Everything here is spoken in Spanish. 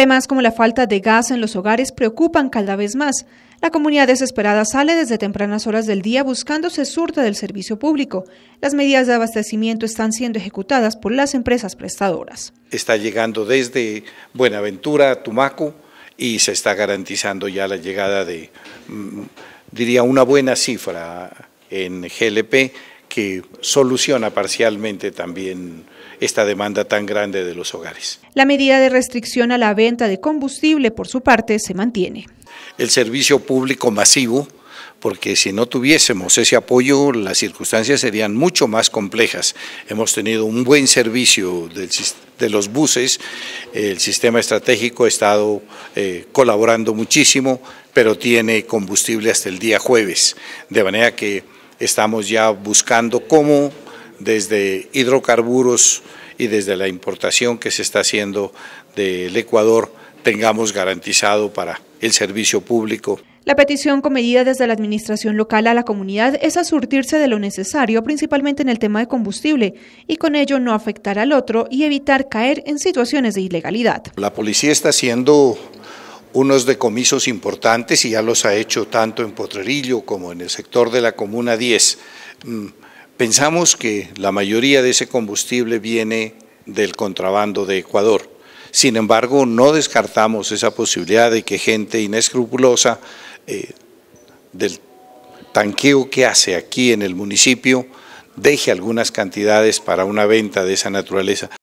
Temas como la falta de gas en los hogares preocupan cada vez más. La comunidad desesperada sale desde tempranas horas del día buscándose surta del servicio público. Las medidas de abastecimiento están siendo ejecutadas por las empresas prestadoras. Está llegando desde Buenaventura, Tumaco, y se está garantizando ya la llegada de, mm, diría, una buena cifra en GLP que soluciona parcialmente también esta demanda tan grande de los hogares. La medida de restricción a la venta de combustible, por su parte, se mantiene. El servicio público masivo, porque si no tuviésemos ese apoyo, las circunstancias serían mucho más complejas. Hemos tenido un buen servicio de los buses. El sistema estratégico ha estado eh, colaborando muchísimo, pero tiene combustible hasta el día jueves. De manera que estamos ya buscando cómo desde hidrocarburos y desde la importación que se está haciendo del Ecuador tengamos garantizado para el servicio público. La petición con medida desde la administración local a la comunidad es asurtirse de lo necesario, principalmente en el tema de combustible, y con ello no afectar al otro y evitar caer en situaciones de ilegalidad. La policía está haciendo unos decomisos importantes y ya los ha hecho tanto en Potrerillo como en el sector de la Comuna 10. Mm, pensamos que la mayoría de ese combustible viene del contrabando de Ecuador. Sin embargo, no descartamos esa posibilidad de que gente inescrupulosa eh, del tanqueo que hace aquí en el municipio deje algunas cantidades para una venta de esa naturaleza.